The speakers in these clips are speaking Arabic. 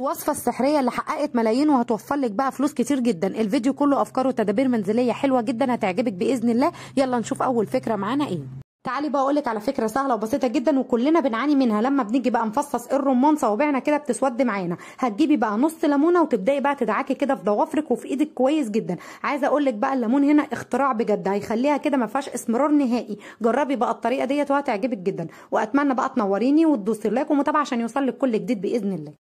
الوصفة السحرية اللي حققت ملايين وهتوفر لك بقى فلوس كتير جدا الفيديو كله افكار وتدابير منزلية حلوة جدا هتعجبك باذن الله يلا نشوف اول فكرة معانا ايه تعالي بقى اقولك على فكره سهله وبسيطه جدا وكلنا بنعاني منها لما بنيجي بقى نفصص الرمان صوابعنا كده بتسود معانا هتجيبي بقى نص ليمونه وتبداي بقى تدعكي كده في ضوافرك وفي ايدك كويس جدا عايزه اقولك بقى الليمون هنا اختراع بجد هيخليها كده ما فيهاش اسمرار نهائي جربي بقى الطريقه ديت وهتعجبك جدا واتمنى بقى تنوريني وتدوسي لايك ومتابعه عشان يوصل لك كل جديد باذن الله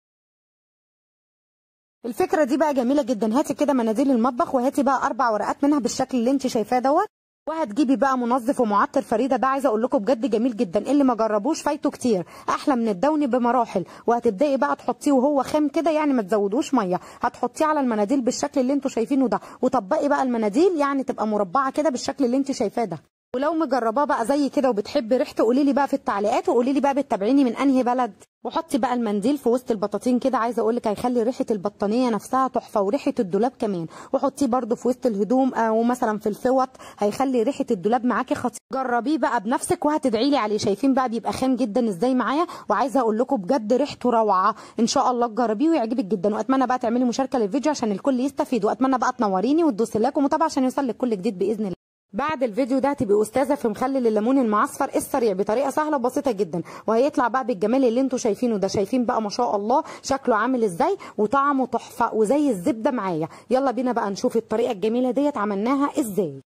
الفكره دي بقى جميله جدا هاتي كده مناديل المطبخ وهاتي بقى اربع ورقات منها بالشكل اللي انت شايفاه دوت وهتجيبي بقى منظف ومعطر فريده ده عايزه اقول لكم بجد جميل جدا اللي ما جربوش فايته كتير احلى من الدوني بمراحل وهتبداي بقى تحطيه وهو خام كده يعني ما تزودوش ميه هتحطيه على المناديل بالشكل اللي انتوا شايفينه ده وطبقي بقى المناديل يعني تبقى مربعه كده بالشكل اللي انت شايفاه ده ولو مجرباه بقى زي كده وبتحب ريحته قولي لي بقى في التعليقات وقولي لي بقى بتتابعيني من انهي بلد وحطي بقى المنديل في وسط البطاطين كده عايزه اقول لك هيخلي ريحه البطانيه نفسها تحفه وريحه الدولاب كمان وحطيه برده في وسط الهدوم او آه، مثلا في الفوط هيخلي ريحه الدولاب معاكي خطيره جربيه بقى بنفسك وهتدعي لي عليه شايفين بقى بيبقى خام جدا ازاي معايا وعايزه اقول لكم بجد ريحته روعه ان شاء الله تجربيه ويعجبك جدا واتمنى بقى تعملي مشاركه للفيديو عشان الكل يستفيد واتمنى بقى تنوريني وتدوسي لايك ومتابعه عشان يوصل لك كل جديد باذن الله بعد الفيديو ده هتبقي استاذه في مخلل الليمون المعصفر السريع بطريقه سهله وبسيطه جدا وهيطلع بقى بالجمال اللي انتم شايفينه ده شايفين بقى ما شاء الله شكله عامل ازاي وطعمه تحفه وزي الزبده معايا يلا بينا بقى نشوف الطريقه الجميله ديت عملناها ازاي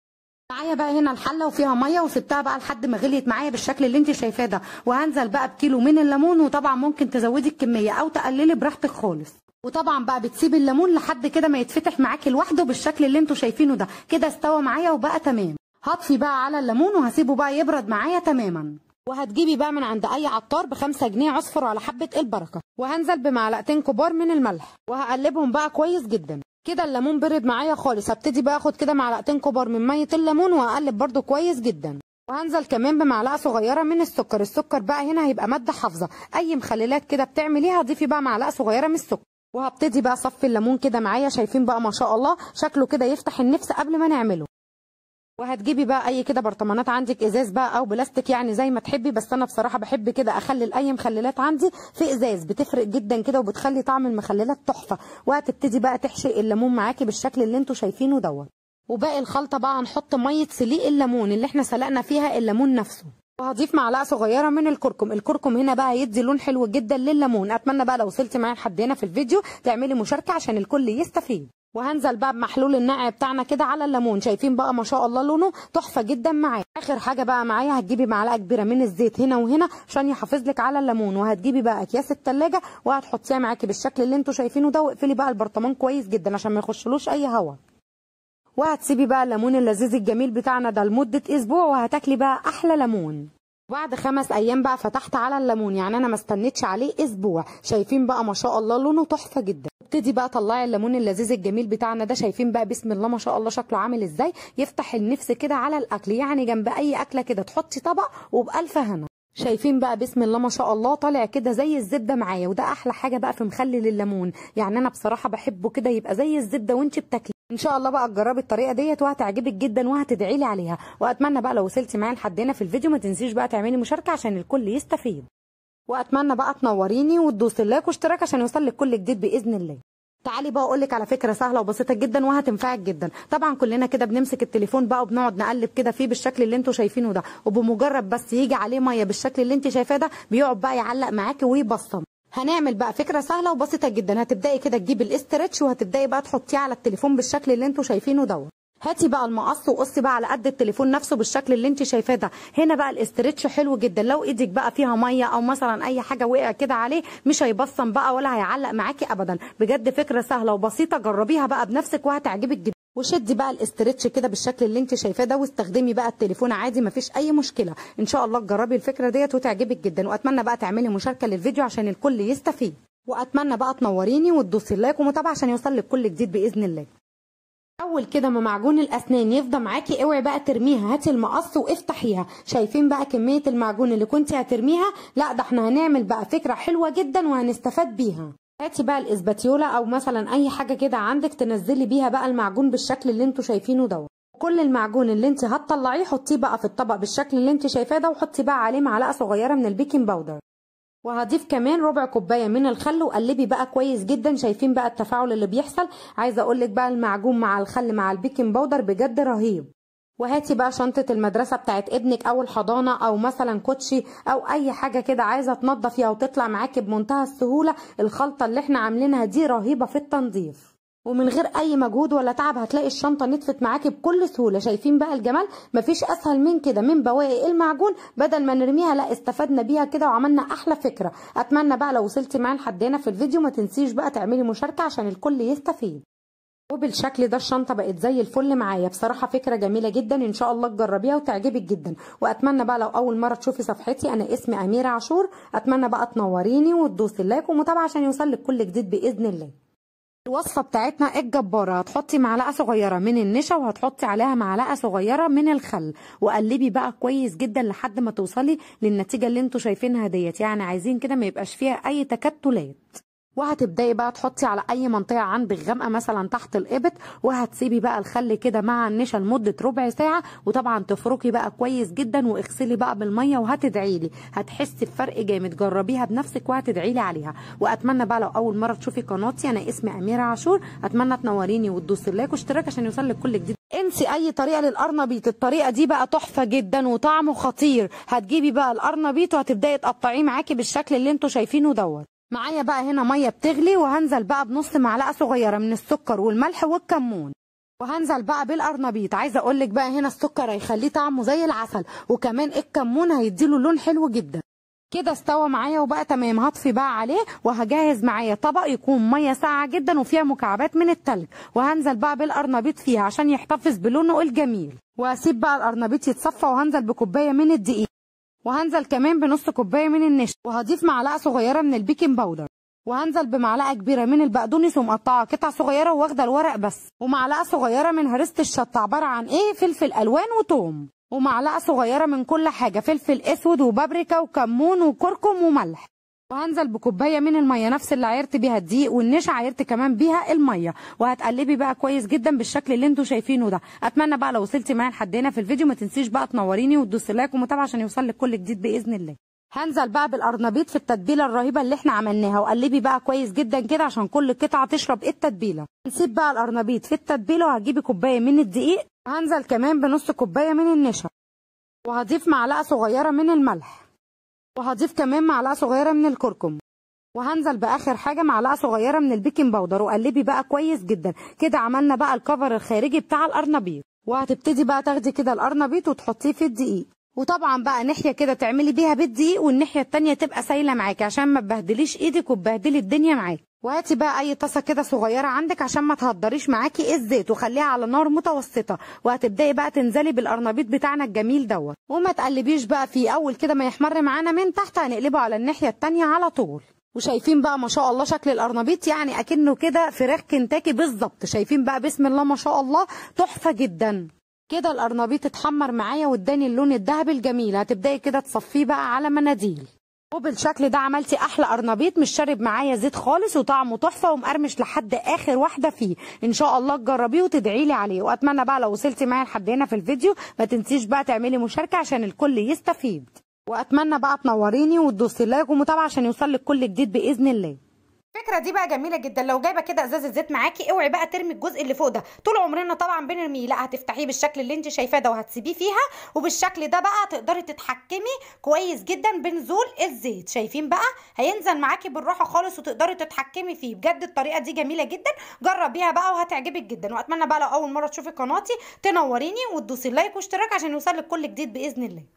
معايا بقى هنا الحله وفيها ميه وسبتها بقى لحد ما غليت معايا بالشكل اللي انت شايفاه ده وهنزل بقى بكيلو من الليمون وطبعا ممكن تزودي الكميه او تقللي براحتك خالص وطبعا بقى بتسيب الليمون لحد كده ما يتفتح معاكي لوحده بالشكل اللي انتوا شايفينه ده كده استوى معايا وبقى تمام هطفي بقى على الليمون وهسيبه بقى يبرد معايا تماما وهتجيبي بقى من عند اي عطار بخمسة جنيه عصفر على حبة البركة وهنزل بمعلقتين كبار من الملح وهقلبهم بقى كويس جدا كده الليمون برد معايا خالص هبتدي بقى اخد كده معلقتين كبار من مية الليمون وهقلب برده كويس جدا وهنزل كمان بمعلقه صغيره من السكر السكر بقى هنا هيبقى ماده حافظه اي مخللات كده بتعمليها ضيفي بقى معلقه صغيره من السكر وهبتدي بقى اصفي الليمون كده معايا شايفين بقى ما شاء الله شكله كده يفتح النفس قبل ما نعمله وهتجيبي بقى اي كده برطمانات عندك ازاز بقى او بلاستيك يعني زي ما تحبي بس انا بصراحه بحب كده اخلل اي مخللات عندي في ازاز بتفرق جدا كده وبتخلي طعم المخللات تحفه وهتبتدي بقى تحشي الليمون معاكي بالشكل اللي انتوا شايفينه دوت وباقي الخلطه بقى هنحط ميه سليق الليمون اللي احنا سلقنا فيها الليمون نفسه وهضيف معلقه صغيره من الكركم الكركم هنا بقى يدي لون حلو جدا لليمون اتمنى بقى لو وصلت معايا لحد هنا في الفيديو تعملي مشاركه عشان الكل يستفيد وهنزل بقى بمحلول النقع بتاعنا كده على الليمون شايفين بقى ما شاء الله لونه تحفه جدا معايا اخر حاجه بقى معايا هتجيبي معلقه كبيره من الزيت هنا وهنا عشان يحافظ لك على الليمون وهتجيبي بقى اكياس الثلاجه وهتحطيها معاكي بالشكل اللي انتوا شايفينه ده واقفلي بقى البرطمان كويس جدا عشان ما يخشلوش اي هواء وهتسيبي بقى الليمون اللذيذ الجميل بتاعنا ده لمده اسبوع وهتاكلي بقى احلى ليمون بعد خمس ايام بقى فتحت على الليمون يعني انا ما استنيتش عليه اسبوع شايفين بقى ما شاء الله لونه تحفه جدا ابتدي بقى طلعي الليمون اللذيذ الجميل بتاعنا ده شايفين بقى بسم الله ما شاء الله شكله عامل ازاي يفتح النفس كده على الاكل يعني جنب اي اكله كده تحطي طبق وبالف هنا شايفين بقى بسم الله ما شاء الله طالع كده زي الزبده معايا وده احلى حاجه بقى في مخلل الليمون يعني انا بصراحه بحبه كده يبقى زي الزبده وانت بتاكلي ان شاء الله بقى تجربي الطريقه ديت وهتعجبك جدا وهتدعي لي عليها واتمنى بقى لو وصلتي معايا لحد هنا في الفيديو ما تنسيش بقى تعملي مشاركه عشان الكل يستفيد واتمنى بقى تنوريني وتدوسي اللايك واشتراك عشان يوصل لك كل جديد باذن الله تعالي بقى اقول لك على فكره سهله وبسيطه جدا وهتنفعك جدا طبعا كلنا كده بنمسك التليفون بقى وبنقعد نقلب كده فيه بالشكل اللي انتوا شايفينه ده وبمجرد بس يجي عليه ميه بالشكل اللي انت شايفاه ده بيقعد بقى يعلق معاكي ويبصم هنعمل بقى فكره سهله وبسيطه جدا هتبداي كده تجيبي الاسترتش وهتبداي بقى تحطيه على التليفون بالشكل اللي انتوا شايفينه دوت هاتي بقى المقص وقصي بقى على قد التليفون نفسه بالشكل اللي انت شايفاه ده هنا بقى الاسترتش حلو جدا لو ايدك بقى فيها ميه او مثلا اي حاجه وقع كده عليه مش هيبصم بقى ولا هيعلق معاكي ابدا بجد فكره سهله وبسيطه جربيها بقى بنفسك وهتعجبك جدا وشدي بقى الاسترتش كده بالشكل اللي انت شايفاه ده واستخدمي بقى التليفون عادي مفيش اي مشكله ان شاء الله تجربي الفكره ديت وتعجبك جدا واتمنى بقى تعملي مشاركه للفيديو عشان الكل يستفيد واتمنى بقى تنوريني وتدوسي اللايك ومتابعه عشان يوصل لك كل جديد باذن الله اول كده ما معجون الاسنان يفضى معاكي اوعي بقى ترميها هاتي المقص وافتحيها شايفين بقى كميه المعجون اللي كنت هترميها لا ده احنا هنعمل بقى فكره حلوه جدا وهنستفاد بيها هاتي بقى الاسباتيولا او مثلا اي حاجه كده عندك تنزلي بيها بقى المعجون بالشكل اللي انتوا شايفينه دوت كل المعجون اللي انت هتطلعيه حطيه بقى في الطبق بالشكل اللي انت شايفاه ده وحطي بقى عليه معلقه صغيره من البيكنج باودر وهضيف كمان ربع كوبايه من الخل وقلبي بقى كويس جدا شايفين بقى التفاعل اللي بيحصل عايزه اقول لك بقى المعجون مع الخل مع البيكنج باودر بجد رهيب وهاتي بقى شنطة المدرسة بتاعت ابنك أو الحضانة أو مثلا كوتشي أو أي حاجة كده عايزة تنضفيها وتطلع معاكي بمنتهى السهولة الخلطة اللي احنا عاملينها دي رهيبة في التنظيف ومن غير أي مجهود ولا تعب هتلاقي الشنطة نتفت معاكي بكل سهولة شايفين بقى الجمال مفيش أسهل من كده من بواقي المعجون بدل ما نرميها لا استفدنا بيها كده وعملنا أحلى فكرة أتمنى بقى لو وصلتي معايا لحد هنا في الفيديو ما تنسيش بقى تعملي مشاركة عشان الكل يستفيد وبالشكل ده الشنطة بقت زي الفل معايا بصراحة فكرة جميلة جدا ان شاء الله تجربيها وتعجبك جدا واتمنى بقى لو اول مرة تشوفي صفحتي انا اسمي اميرة عاشور اتمنى بقى تنوريني وتدوسي اللايك ومتابعة عشان يوصلك كل جديد باذن الله الوصفة بتاعتنا الجبارة هتحطي معلقة صغيرة من النشا وهتحطي عليها معلقة صغيرة من الخل وقلبي بقى كويس جدا لحد ما توصلي للنتيجة اللي انتوا شايفينها ديت يعني عايزين كده ما يبقاش فيها اي تكتلات وهتبداي بقى تحطي على اي منطقه عندك غامقه مثلا تحت الابط وهتسيبي بقى الخل كده مع النشا لمده ربع ساعه وطبعا تفركي بقى كويس جدا واغسلي بقى بالميه وهتدعي لي هتحسي بفرق جامد جربيها بنفسك وهتدعي لي عليها واتمنى بقى لو اول مره تشوفي قناتي انا اسمي اميره عاشور اتمنى تنوريني وتدوسي اللايك واشتراك عشان يوصلك كل جديد انسي اي طريقه للقرنبيط الطريقه دي بقى تحفه جدا وطعمه خطير هتجيبي بقى القرنبيط وهتبداي تقطعيه معاكي بالشكل اللي انتم شايفينه دوت معايا بقى هنا ميه بتغلي وهنزل بقى بنص معلقه صغيره من السكر والملح والكمون وهنزل بقى بالقرنبيط عايزه اقول لك بقى هنا السكر هيخليه طعمه زي العسل وكمان الكمون هيديله لون حلو جدا كده استوى معايا وبقى تمام هطفي بقى عليه وهجهز معايا طبق يكون ميه ساقعه جدا وفيها مكعبات من التلج وهنزل بقى بالقرنبيط فيها عشان يحتفظ بلونه الجميل وهسيب بقى القرنبيط يتصفى وهنزل بكوبايه من الدقيق وهنزل كمان بنص كوبايه من النشا وهضيف معلقه صغيره من البيكنج باودر وهنزل بمعلقه كبيره من البقدونس ومقطعه قطع صغيره واخده الورق بس ومعلقه صغيره من هريسه الشطه عباره عن ايه فلفل الوان وتوم ومعلقه صغيره من كل حاجه فلفل اسود وبابريكا وكمون وكركم وملح وهنزل بكوبايه من الميه نفس اللي عايرت بيها الدقيق والنشا عايرت كمان بيها الميه وهتقلبي بقى كويس جدا بالشكل اللي انتم شايفينه ده اتمنى بقى لو وصلتي معايا لحد هنا في الفيديو ما تنسيش بقى تنوريني وتدوسي لايك ومتابعه عشان يوصل لك كل جديد باذن الله هنزل بقى بالارنبيط في التتبيله الرهيبه اللي احنا عملناها وقلبي بقى كويس جدا كده عشان كل قطعه تشرب التتبيله نسيب بقى الارنبيط في التتبيله وهجيبي كوبايه من الدقيق هنزل كمان بنص كوبايه من النشا وهضيف معلقه صغيره من الملح وهضيف كمان معلقه صغيره من الكركم وهنزل باخر حاجه معلقه صغيره من البيكنج باودر وقلبي بقى كويس جدا كده عملنا بقى الكفر الخارجي بتاع القرنبيط وهتبتدي بقى تاخدي كده القرنبيط وتحطيه في الدقيق وطبعا بقى ناحيه كده تعملي بيها بيت دقيق والناحيه التانيه تبقى سايله معاكي عشان ما تبهدليش ايدك وتبهدلي الدنيا معاكي وهاتي بقى اي طاسه كده صغيره عندك عشان ما تهدريش معاكي الزيت وخليها على نار متوسطه وهتبداي بقى تنزلي بالقرنبيط بتاعنا الجميل دوت وما تقلبيش بقى فيه اول كده ما يحمر معانا من تحت هنقلبه على الناحيه التانيه على طول وشايفين بقى ما شاء الله شكل القرنبيط يعني اكنه كده فراخ كنتاكي بالظبط شايفين بقى بسم الله ما شاء الله تحفه جدا كده القرنبيط اتحمر معايا واداني اللون الذهبي الجميل هتبداي كده تصفيه بقى على مناديل وبالشكل ده عملتي احلى قرنبيط مش شارب معايا زيت خالص وطعمه تحفه ومقرمش لحد اخر واحده فيه ان شاء الله تجربيه وتدعي لي عليه واتمنى بقى لو وصلتي معايا لحد هنا في الفيديو ما تنسيش بقى تعملي مشاركه عشان الكل يستفيد واتمنى بقى تنوريني وتدوسي لايك ومتابعه عشان يوصل لك كل جديد باذن الله الفكره دي بقى جميله جدا لو جايبه كده ازازه زيت معاكي اوعي بقى ترمي الجزء اللي فوق ده طول عمرنا طبعا بنرميه لا هتفتحيه بالشكل اللي انت شايفاه ده وهتسيبيه فيها وبالشكل ده بقى تقدري تتحكمي كويس جدا بنزول الزيت شايفين بقى هينزل معاكي بالراحه خالص وتقدري تتحكمي فيه بجد الطريقه دي جميله جدا جربيها بقى وهتعجبك جدا واتمنى بقى لو اول مره تشوفي قناتي تنوريني وتدوسي لايك واشتراك عشان يوصلك كل جديد باذن الله